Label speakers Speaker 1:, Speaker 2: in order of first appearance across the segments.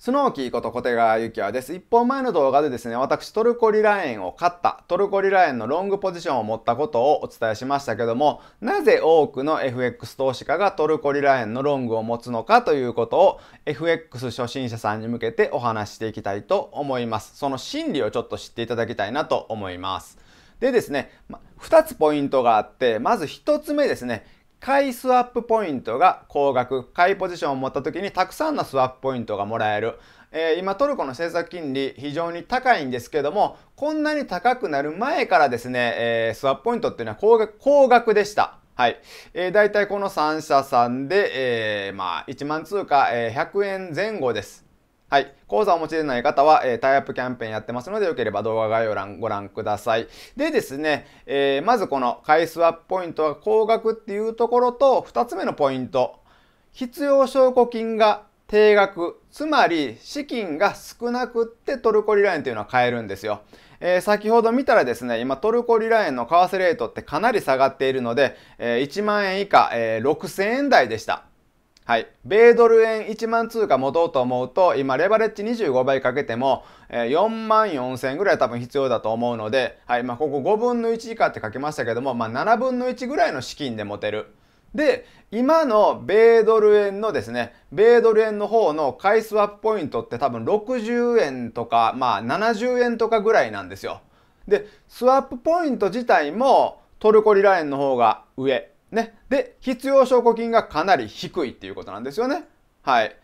Speaker 1: スノーキーこと小手川幸也です。一本前の動画でですね、私トルコリラ円を買った、トルコリラ円のロングポジションを持ったことをお伝えしましたけども、なぜ多くの FX 投資家がトルコリラ円のロングを持つのかということを FX 初心者さんに向けてお話していきたいと思います。その心理をちょっと知っていただきたいなと思います。でですね、2つポイントがあって、まず1つ目ですね、買いスワップポイントが高額買いポジションを持った時にたくさんのスワップポイントがもらえる、えー、今トルコの政策金利非常に高いんですけどもこんなに高くなる前からですね、えー、スワップポイントっていうのは高額高額でした。はい。えー、大体この3社さんで、えー、まあ、1万通貨、えー、100円前後です。はい。講座をお持ちでない方は、えー、タイアップキャンペーンやってますので、よければ動画概要欄ご覧ください。でですね、えー、まずこの買いスワップポイントは高額っていうところと、二つ目のポイント。必要証拠金が定額。つまり、資金が少なくってトルコリラ円というのは買えるんですよ。えー、先ほど見たらですね、今トルコリラ円の為替レートってかなり下がっているので、えー、1万円以下、えー、6000円台でした。はい。米ドル円1万通貨持とうと思うと、今、レバレッジ25倍かけても、4万4000ぐらい多分必要だと思うので、はい。まあ、ここ5分の1以下って書きましたけども、まあ、7分の1ぐらいの資金で持てる。で、今の米ドル円のですね、米ドル円の方の買いスワップポイントって多分60円とか、まあ、70円とかぐらいなんですよ。で、スワップポイント自体もトルコリラ円の方が上。ね。で、必要証拠金がかなり低いっていうことなんですよね。はい。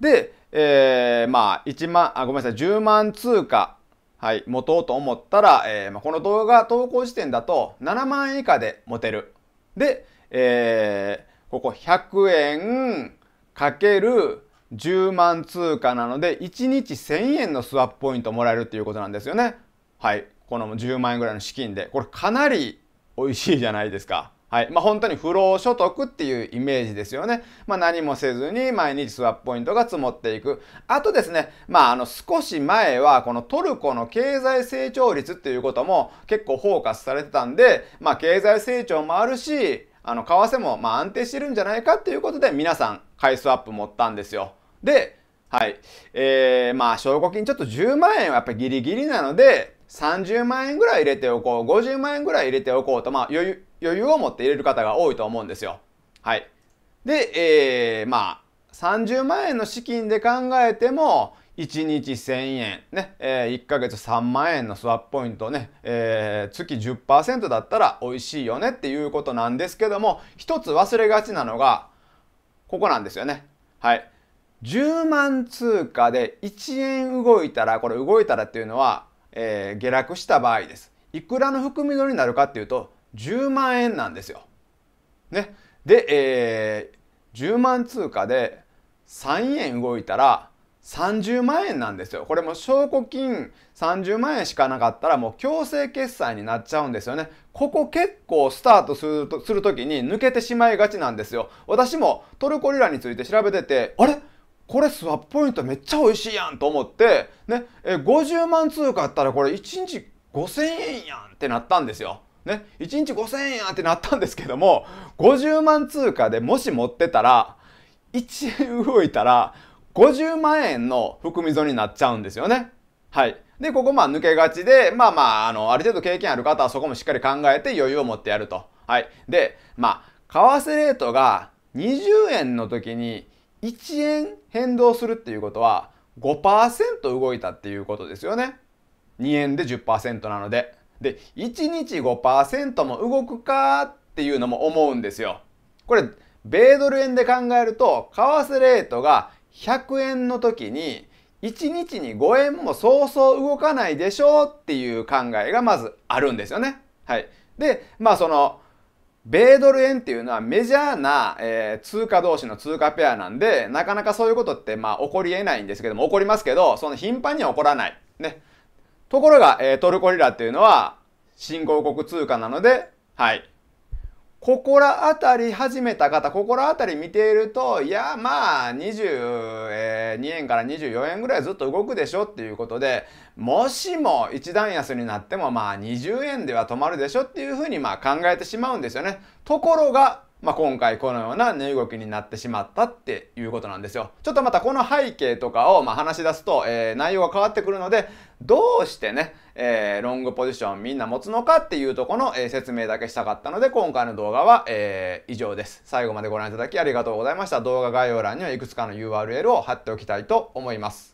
Speaker 1: で、えー、まあ、1万、あ、ごめんなさい、10万通貨、はい、持とうと思ったら、えー、まあ、この動画投稿時点だと7万円以下で持てる。で、えー、ここ100円かける10万通貨なので、1日1000円のスワップポイントもらえるっていうことなんですよね。はい。この10万円ぐらいの資金で。これかなり美味しいじゃないですか。はい。まあ、本当に不労所得っていうイメージですよね。まあ、何もせずに毎日スワップポイントが積もっていく。あとですね、まあ、あの、少し前は、このトルコの経済成長率っていうことも結構フォーカスされてたんで、まあ、経済成長もあるし、あの、為替もま安定してるんじゃないかっていうことで、皆さん、買いスワップ持ったんですよ。で、はい。えー、まあ、証拠金ちょっと10万円はやっぱギリギリなので、30万円ぐらい入れておこう、50万円ぐらい入れておこうと、まあ、余裕、余裕を持って入れる方が多いと思うんですよ。はい。で、えー、まあ、30万円の資金で考えても、1日1000円、ね、えー、1ヶ月3万円のスワップポイントね、えー、月10%だったら美味しいよねっていうことなんですけども、一つ忘れがちなのが、ここなんですよね。はい。10万通貨で1円動いたら、これ動いたらっていうのは、えー、下落した場合です。いくらの含み損になるかっていうと、10万円なんですよ。ね、で、えー、10万通貨で3円動いたら30万円なんですよ。これも証拠金30万円しかなかったらもう強制決済になっちゃうんですよね。ここ結構スタートするとする時に抜けてしまいがちなんですよ。私もトルコリラについて調べてて、あれこれスワップポイントめっちゃ美味しいやんと思って、ね、え50万通貨あったらこれ1日5000円やんってなったんですよ。ね、1日5000円やってなったんですけども、50万通貨でもし持ってたら、1動いたら、50万円の含み損になっちゃうんですよね。はい。で、ここまあ抜けがちで、まあまあ、あの、ある程度経験ある方はそこもしっかり考えて余裕を持ってやると。はい。で、まあ、為替レートが20円の時に1円変動するっていうことは5%動いたっていうことですよね。2円で10%なので。で、1日5%も動くかっていうのも思うんですよ。これ、米ドル円で考えると、為替レートが100円の時に、1日に5円もそうそう動かないでしょうっていう考えがまずあるんですよね。はい。で、まあその、米ドル円っていうのはメジャーな、えー、通貨同士の通貨ペアなんで、なかなかそういうことってまあ起こり得ないんですけども、起こりますけど、その頻繁には起こらない。ね。ところが、えー、トルコリラっていうのは、新興国通貨なので、はい。ここら辺り始めた方、ここら辺り見ていると、いや、まあ、22、え円から24円ぐらいずっと動くでしょっていうことで、もしも一段安になっても、まあ、20円では止まるでしょっていうふうに、まあ、考えてしまうんですよね。ところが、まあ、今回このような値動きになってしまったっていうことなんですよ。ちょっとまたこの背景とかをま話し出すと、えー、内容が変わってくるので、どうしてね、えー、ロングポジションみんな持つのかっていうとこの、えー、説明だけしたかったので、今回の動画は、え以上です。最後までご覧いただきありがとうございました。動画概要欄にはいくつかの URL を貼っておきたいと思います。